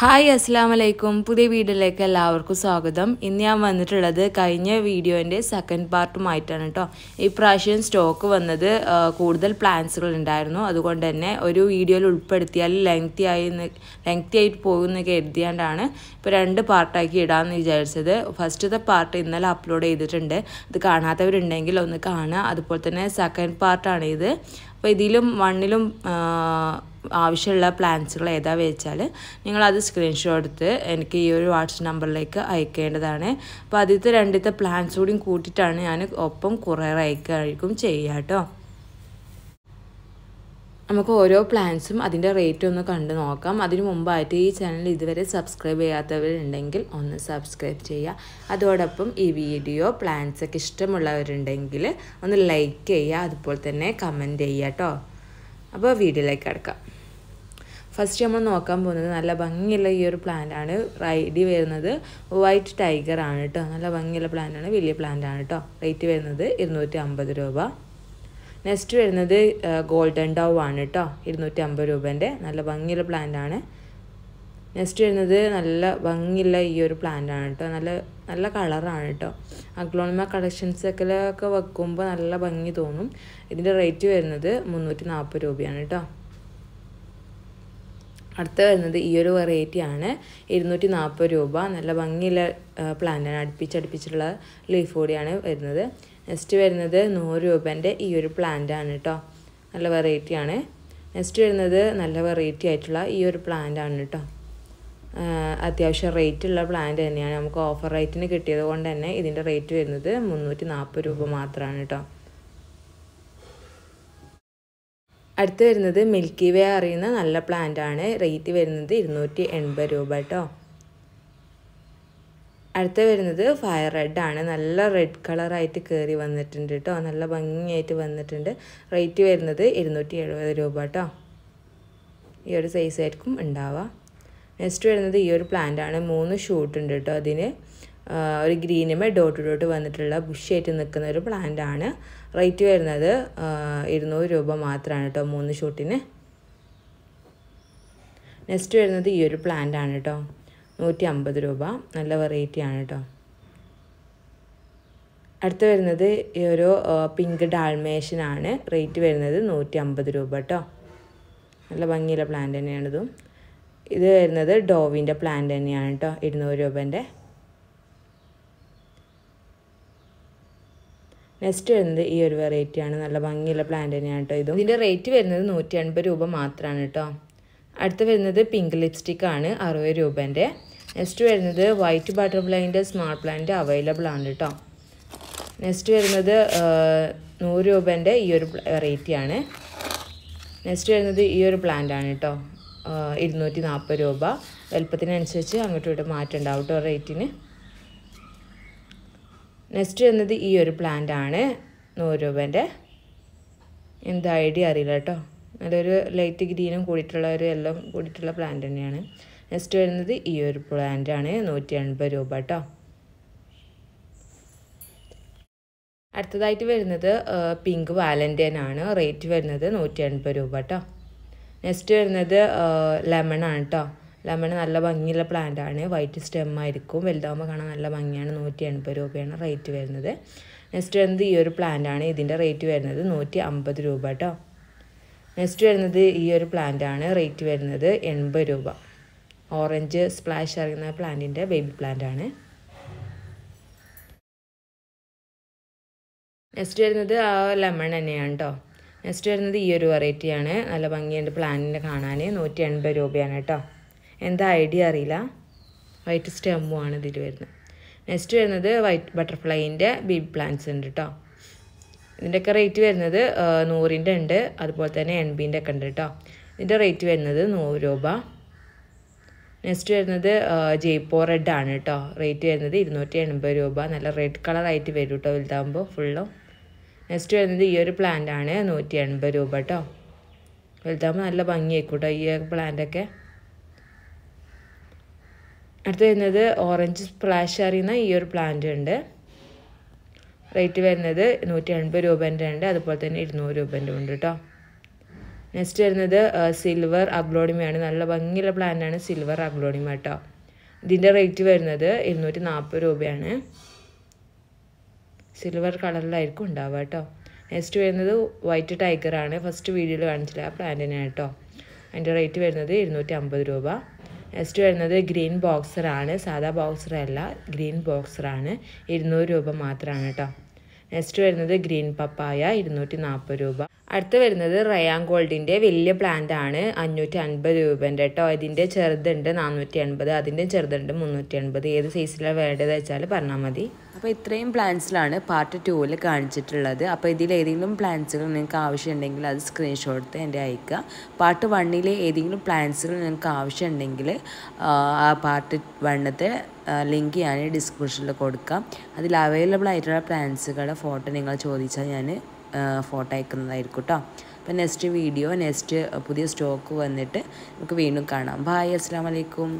hi അസ്സാം വലൈക്കും പുതിയ വീഡിയോയിലേക്ക് എല്ലാവർക്കും സ്വാഗതം ഇന്ന് ഞാൻ വന്നിട്ടുള്ളത് കഴിഞ്ഞ വീഡിയോൻ്റെ സെക്കൻഡ് പാർട്ടുമായിട്ടാണ് കേട്ടോ ഇപ്രാവശ്യം സ്റ്റോക്ക് വന്നത് കൂടുതൽ പ്ലാൻസുകൾ ഉണ്ടായിരുന്നു അതുകൊണ്ട് തന്നെ ഒരു വീഡിയോയിൽ ഉൾപ്പെടുത്തിയാൽ ലെങ്തി ആയി ലെങ്തി ആയിട്ട് പോകുമെന്ന് കരുതിയാണ്ടാണ് ഇപ്പോൾ രണ്ട് പാർട്ടാക്കി ഇടാമെന്ന് വിചാരിച്ചത് ഫസ്റ്റത്തെ പാർട്ട് ഇന്നലെ അപ്ലോഡ് ചെയ്തിട്ടുണ്ട് അത് കാണാത്തവരുണ്ടെങ്കിൽ ഒന്ന് കാണുക അതുപോലെ തന്നെ സെക്കൻഡ് പാർട്ടാണ് ഇത് അപ്പോൾ ഇതിലും വണ്ണിലും ആവശ്യമുള്ള പ്ലാൻസുകൾ ഏതാ വെച്ചാൽ നിങ്ങളത് സ്ക്രീൻഷോട്ട് എടുത്ത് എനിക്ക് ഈ ഒരു വാട്സപ്പ് നമ്പറിലേക്ക് അയക്കേണ്ടതാണ് അപ്പോൾ ആദ്യത്തെ രണ്ടത്തെ പ്ലാൻസ് കൂടിയും കൂട്ടിയിട്ടാണ് ഞാൻ ഒപ്പം കുറേ അയക്കുകയായിരിക്കും ചെയ്യുക കേട്ടോ നമുക്ക് ഓരോ പ്ലാൻസും അതിൻ്റെ റേറ്റ് ഒന്ന് കണ്ടു നോക്കാം അതിനു മുമ്പായിട്ട് ഈ ചാനൽ ഇതുവരെ സബ്സ്ക്രൈബ് ചെയ്യാത്തവരുണ്ടെങ്കിൽ ഒന്ന് സബ്സ്ക്രൈബ് ചെയ്യുക അതോടൊപ്പം ഈ വീഡിയോ പ്ലാൻസൊക്കെ ഇഷ്ടമുള്ളവരുണ്ടെങ്കിൽ ഒന്ന് ലൈക്ക് ചെയ്യുക അതുപോലെ തന്നെ കമൻറ്റ് ചെയ്യുക കേട്ടോ അപ്പോൾ വീഡിയോയിലേക്ക് കിടക്കാം ഫസ്റ്റ് നമ്മൾ നോക്കാൻ പോകുന്നത് നല്ല ഭംഗിയുള്ള ഈ ഒരു പ്ലാന്റാണ് റൈഡി വരുന്നത് വൈറ്റ് ടൈഗർ ആണ് കേട്ടോ നല്ല ഭംഗിയുള്ള പ്ലാന്റാണ് വലിയ പ്ലാന്റാണ് കേട്ടോ റേറ്റ് വരുന്നത് ഇരുന്നൂറ്റി അമ്പത് രൂപ നെക്സ്റ്റ് വരുന്നത് ഗോൾഡൻ ഡവ് ആണ് കേട്ടോ ഇരുന്നൂറ്റി അമ്പത് രൂപേൻ്റെ നല്ല ഭംഗിയുള്ള പ്ലാന്റ് ആണ് നെക്സ്റ്റ് വരുന്നത് നല്ല ഭംഗിയുള്ള ഈ ഒരു പ്ലാന്റ് ആണ് കേട്ടോ നല്ല നല്ല കളറാണ് കേട്ടോ അഗ്ലോണിമ ഒക്കെ വെക്കുമ്പോൾ നല്ല ഭംഗി തോന്നും ഇതിൻ്റെ റേറ്റ് വരുന്നത് മുന്നൂറ്റി നാൽപ്പത് രൂപയാണ് കേട്ടോ അടുത്ത വരുന്നത് ഈ ഒരു വെറൈറ്റി ആണ് ഇരുന്നൂറ്റി നാൽപ്പത് രൂപ നല്ല ഭംഗിയുള്ള പ്ലാന്റാണ് അടുപ്പിച്ചടുപ്പിച്ചിട്ടുള്ള ലീഫ് കൂടിയാണ് വരുന്നത് നെക്സ്റ്റ് വരുന്നത് നൂറ് രൂപേൻ്റെ ഈ ഒരു പ്ലാന്റ് ആണ് കേട്ടോ നല്ല വെറൈറ്റിയാണ് നെക്സ്റ്റ് വരുന്നത് നല്ല വെറൈറ്റി ആയിട്ടുള്ള ഈ ഒരു പ്ലാന്റ് ആണ് കേട്ടോ അത്യാവശ്യം ഉള്ള പ്ലാന്റ് തന്നെയാണ് നമുക്ക് ഓഫർ റേറ്റിന് കിട്ടിയത് കൊണ്ട് തന്നെ ഇതിൻ്റെ റേറ്റ് വരുന്നത് മുന്നൂറ്റി നാൽപ്പത് രൂപ മാത്രമാണ് കേട്ടോ അടുത്ത് വരുന്നത് മിൽക്കി വേ അറിയുന്ന നല്ല പ്ലാന്റ് ആണ് റേറ്റ് വരുന്നത് ഇരുന്നൂറ്റി എൺപത് രൂപ കേട്ടോ അടുത്ത് വരുന്നത് ഫയർ റെഡ് ആണ് നല്ല റെഡ് കളറായിട്ട് കയറി വന്നിട്ടുണ്ട് കേട്ടോ നല്ല ഭംഗിയായിട്ട് വന്നിട്ടുണ്ട് റേറ്റ് വരുന്നത് ഇരുന്നൂറ്റി എഴുപത് രൂപ കേട്ടോ ഈ ഒരു സൈസായിരിക്കും ഉണ്ടാവുക നെക്സ്റ്റ് വരുന്നത് ഈ ഒരു പ്ലാന്റ് ആണ് മൂന്ന് ഷൂട്ട് ഉണ്ട് കേട്ടോ അതിന് ഒരു ഗ്രീനുമേ ഡോട്ട് ഡോട്ട് വന്നിട്ടുള്ള ബുഷിയായിട്ട് നിൽക്കുന്ന ഒരു പ്ലാന്റ് ആണ് റേറ്റ് വരുന്നത് ഇരുന്നൂറ് രൂപ മാത്രമാണ് കേട്ടോ മൂന്ന് ഷൂട്ടിന് നെക്സ്റ്റ് വരുന്നത് ഈ ഒരു പ്ലാന്റ് ആണ് കേട്ടോ നൂറ്റി അമ്പത് രൂപ നല്ല വെറൈറ്റി ആണ് കേട്ടോ അടുത്ത് വരുന്നത് ഈ ഒരു പിങ്ക് ഡാൾമേഷൻ ആണ് റേറ്റ് വരുന്നത് നൂറ്റി അമ്പത് രൂപ കേട്ടോ നല്ല ഭംഗിയുള്ള പ്ലാന്റ് തന്നെയാണിതും ഇത് വരുന്നത് ഡോവിൻ്റെ പ്ലാൻ തന്നെയാണ് കേട്ടോ ഇരുന്നൂറ് രൂപേൻ്റെ നെക്സ്റ്റ് വരുന്നത് ഈ ഒരു വെറൈറ്റിയാണ് നല്ല ഭംഗിയുള്ള പ്ലാന്റ് തന്നെയാണ് കേട്ടോ ഇതും ഇതിൻ്റെ റേറ്റ് വരുന്നത് നൂറ്റി അൻപത് രൂപ മാത്രമാണ് കേട്ടോ അടുത്ത് വരുന്നത് പിങ്ക് ലിപ്സ്റ്റിക് ആണ് അറുപത് രൂപേൻ്റെ നെക്സ്റ്റ് വരുന്നത് വൈറ്റ് ബട്ടർഫ്ലൈൻ്റെ സ്മാർട്ട് പ്ലാന്റ് അവൈലബിൾ ആണ് കേട്ടോ നെക്സ്റ്റ് വരുന്നത് നൂറ് രൂപേൻ്റെ ഈ ഒരു വെറൈറ്റിയാണ് നെക്സ്റ്റ് വരുന്നത് ഈ ഒരു പ്ലാന്റ് ആണ് കേട്ടോ ഇരുന്നൂറ്റി നാൽപ്പത് രൂപ വലുപ്പത്തിനനുസരിച്ച് അങ്ങോട്ടും ഇവിടെ മാറ്റം ഉണ്ടാവും കേട്ടോ റേറ്റിന് നെക്സ്റ്റ് എന്നത് ഈ ഒരു പ്ലാന്റ് ആണ് നൂറ് രൂപേൻ്റെ എന്താ ഐഡിയ അറിയില്ല കേട്ടോ നല്ലൊരു ലൈറ്റ് ഗ്രീനും കൂടിയിട്ടുള്ള ഒരു എല്ലാം കൂടിയിട്ടുള്ള പ്ലാന്റ് തന്നെയാണ് നെക്സ്റ്റ് വരുന്നത് ഈ ഒരു പ്ലാന്റ് ആണ് നൂറ്റി എൺപത് രൂപ കേട്ടോ അടുത്തതായിട്ട് വരുന്നത് പിങ്ക് വാലൻറ്റൈൻ ആണ് റേറ്റ് വരുന്നത് നൂറ്റി എൺപത് രൂപ കേട്ടോ നെക്സ്റ്റ് വരുന്നത് ലെമണാണ് കേട്ടോ ലെമൺ നല്ല ഭംഗിയുള്ള പ്ലാന്റ് ആണ് വൈറ്റ് സ്റ്റെം ആയിരിക്കും വലുതാകുമ്പോൾ കാണാൻ നല്ല ഭംഗിയാണ് നൂറ്റി എൺപത് രൂപയാണ് റേറ്റ് വരുന്നത് നെക്സ്റ്റ് വരുന്നത് ഈ ഒരു പ്ലാന്റ് ആണ് ഇതിൻ്റെ റേറ്റ് വരുന്നത് നൂറ്റി അമ്പത് രൂപ കേട്ടോ നെക്സ്റ്റ് വരുന്നത് ഈ ഒരു പ്ലാന്റ് ആണ് റേറ്റ് വരുന്നത് എൺപത് രൂപ ഓറഞ്ച് സ്പ്ലാഷ് ഇറങ്ങുന്ന പ്ലാന്റിൻ്റെ ബേബി പ്ലാന്റ് ആണ് നെക്സ്റ്റ് വരുന്നത് ആ ലെമൺ തന്നെയാണ് കേട്ടോ നെക്സ്റ്റ് വരുന്നത് ഈ ഒരു വെറൈറ്റിയാണ് നല്ല ഭംഗിയുണ്ട് പ്ലാനിൻ്റെ കാണാൻ നൂറ്റി എൺപത് രൂപയാണ് കേട്ടോ എന്താ ഐഡിയ അറിയില്ല വൈറ്റ് സ്റ്റെമ്മുമാണ് ഇതിൽ വരുന്നത് നെക്സ്റ്റ് വരുന്നത് വൈറ്റ് ബട്ടർഫ്ലൈൻ്റെ ബീബി പ്ലാന്റ്സ് ഉണ്ട് കേട്ടോ ഇതിൻ്റെയൊക്കെ റേറ്റ് വരുന്നത് നൂറിൻ്റെ ഉണ്ട് അതുപോലെ തന്നെ എൺപതിൻ്റെ ഒക്കെ ഉണ്ട് കേട്ടോ ഇതിൻ്റെ റേറ്റ് വരുന്നത് നൂറ് രൂപ നെക്സ്റ്റ് വരുന്നത് ജയ്പോ റെഡ് ആണ് കേട്ടോ റേറ്റ് വരുന്നത് ഇരുന്നൂറ്റി എൺപത് രൂപ നല്ല റെഡ് കളറായിട്ട് വരും കേട്ടോ വലുതാകുമ്പോൾ ഫുള്ളും നെക്സ്റ്റ് വരുന്നത് ഈ ഒരു പ്ലാന്റ് ആണ് നൂറ്റി എൺപത് രൂപ കേട്ടോ വലുതാകുമ്പോൾ നല്ല ഭംഗിയായിക്കോട്ടോ ഈ പ്ലാന്റൊക്കെ അടുത്ത് വരുന്നത് ഓറഞ്ച് സ്പ്ലാഷ് അറിയുന്ന ഈ ഒരു പ്ലാന്റ് ഉണ്ട് റേറ്റ് വരുന്നത് നൂറ്റി എൺപത് രൂപേൻ്റെ ഉണ്ട് അതുപോലെ തന്നെ ഇരുന്നൂറ് രൂപേൻ്റെ ഉണ്ട് കേട്ടോ നെക്സ്റ്റ് വരുന്നത് സിൽവർ അഗ്ലോണിമയാണ് നല്ല ഭംഗിയുള്ള പ്ലാന്റാണ് സിൽവർ അഗ്ലോണിമ കേട്ടോ ഇതിൻ്റെ റേറ്റ് വരുന്നത് ഇരുന്നൂറ്റി നാൽപ്പത് രൂപയാണ് സിൽവർ കളറിലായിരിക്കും ഉണ്ടാവുക കേട്ടോ നെക്സ്റ്റ് വരുന്നത് വൈറ്റ് ടൈഗറാണ് ഫസ്റ്റ് വീഡിയോയിൽ കാണിച്ചില്ല ആ പ്ലാന്റിനെ കേട്ടോ അതിൻ്റെ റേറ്റ് വരുന്നത് ഇരുന്നൂറ്റി അമ്പത് രൂപ നെക്സ്റ്റ് വരുന്നത് ഗ്രീൻ ബോക്സറാണ് സാധാ ബോക്സറല്ല ഗ്രീൻ ബോക്സറാണ് ഇരുന്നൂറ് രൂപ മാത്രമാണ് കേട്ടോ നെക്സ്റ്റ് വരുന്നത് ഗ്രീൻ പപ്പായ ഇരുന്നൂറ്റി നാൽപ്പത് രൂപ അടുത്ത് വരുന്നത് റയാൻ ഗോൾഡിൻ്റെ വലിയ പ്ലാന്റ് ആണ് അഞ്ഞൂറ്റി അൻപത് രൂപേൻ്റെ കേട്ടോ അതിൻ്റെ ചെറുതുണ്ട് നാനൂറ്റി അൻപത് അതിൻ്റെ ചെറുതുണ്ട് മുന്നൂറ്റി അൻപത് ഏത് സൈസിലാണ് വേണ്ടത് വെച്ചാൽ പറഞ്ഞാൽ മതി അപ്പോൾ ഇത്രയും പ്ലാന്റ്സിലാണ് പാർട്ട് ടൂവിൽ കാണിച്ചിട്ടുള്ളത് അപ്പോൾ ഇതിൽ ഏതെങ്കിലും പ്ലാന്റ്സുകൾ നിങ്ങൾക്ക് ആവശ്യമുണ്ടെങ്കിൽ അത് സ്ക്രീൻഷോട്ട് എൻ്റെ അയക്കുക പാർട്ട് വണ്ണിലെ ഏതെങ്കിലും പ്ലാന്റ്സുകൾ നിങ്ങൾക്ക് ആവശ്യമുണ്ടെങ്കിൽ ആ പാർട്ട് വണ്ണത്തെ ലിങ്ക് ഞാൻ ഡിസ്ക്രിപ്ഷനിൽ കൊടുക്കാം അതിൽ അവൈലബിൾ ആയിട്ടുള്ള പ്ലാന്റ്സുകളുടെ ഫോട്ടോ നിങ്ങൾ ചോദിച്ചാൽ ഞാൻ ഫോട്ടോ അയക്കുന്നതായിരിക്കും കേട്ടോ അപ്പോൾ നെക്സ്റ്റ് വീഡിയോ നെക്സ്റ്റ് പുതിയ സ്റ്റോക്ക് വന്നിട്ട് നമുക്ക് വീണ്ടും കാണാം ബായ് അസ്സാം വലൈക്കും